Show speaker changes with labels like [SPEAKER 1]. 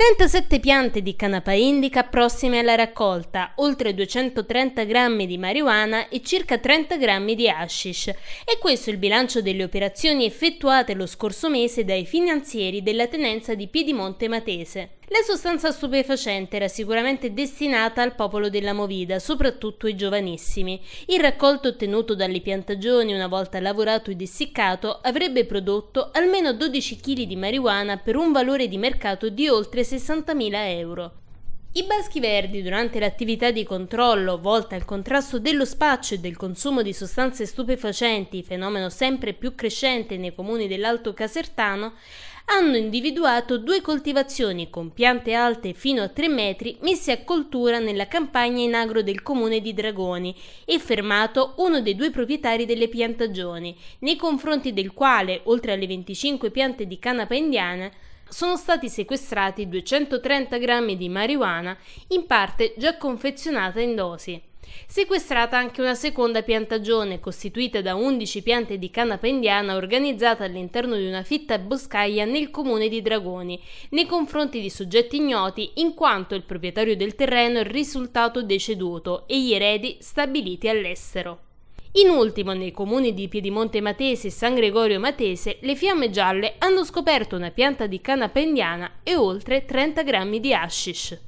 [SPEAKER 1] 37 piante di canapa indica prossime alla raccolta, oltre 230 grammi di marijuana e circa 30 grammi di hashish. E questo è il bilancio delle operazioni effettuate lo scorso mese dai finanzieri della tenenza di Piedimonte Matese. La sostanza stupefacente era sicuramente destinata al popolo della Movida, soprattutto ai giovanissimi. Il raccolto ottenuto dalle piantagioni una volta lavorato ed essiccato avrebbe prodotto almeno 12 kg di marijuana per un valore di mercato di oltre 60.000 euro. I baschi verdi, durante l'attività di controllo volta al contrasto dello spaccio e del consumo di sostanze stupefacenti, fenomeno sempre più crescente nei comuni dell'Alto Casertano, hanno individuato due coltivazioni con piante alte fino a 3 metri messe a coltura nella campagna in agro del comune di Dragoni e fermato uno dei due proprietari delle piantagioni, nei confronti del quale, oltre alle 25 piante di canapa indiana, sono stati sequestrati 230 grammi di marijuana, in parte già confezionata in dosi. Sequestrata anche una seconda piantagione costituita da 11 piante di canapa indiana organizzata all'interno di una fitta boscaia nel comune di Dragoni, nei confronti di soggetti ignoti in quanto il proprietario del terreno è risultato deceduto e gli eredi stabiliti all'estero. In ultimo, nei comuni di Piedimonte Matese e San Gregorio Matese, le fiamme gialle hanno scoperto una pianta di canna pendiana e oltre 30 grammi di hashish.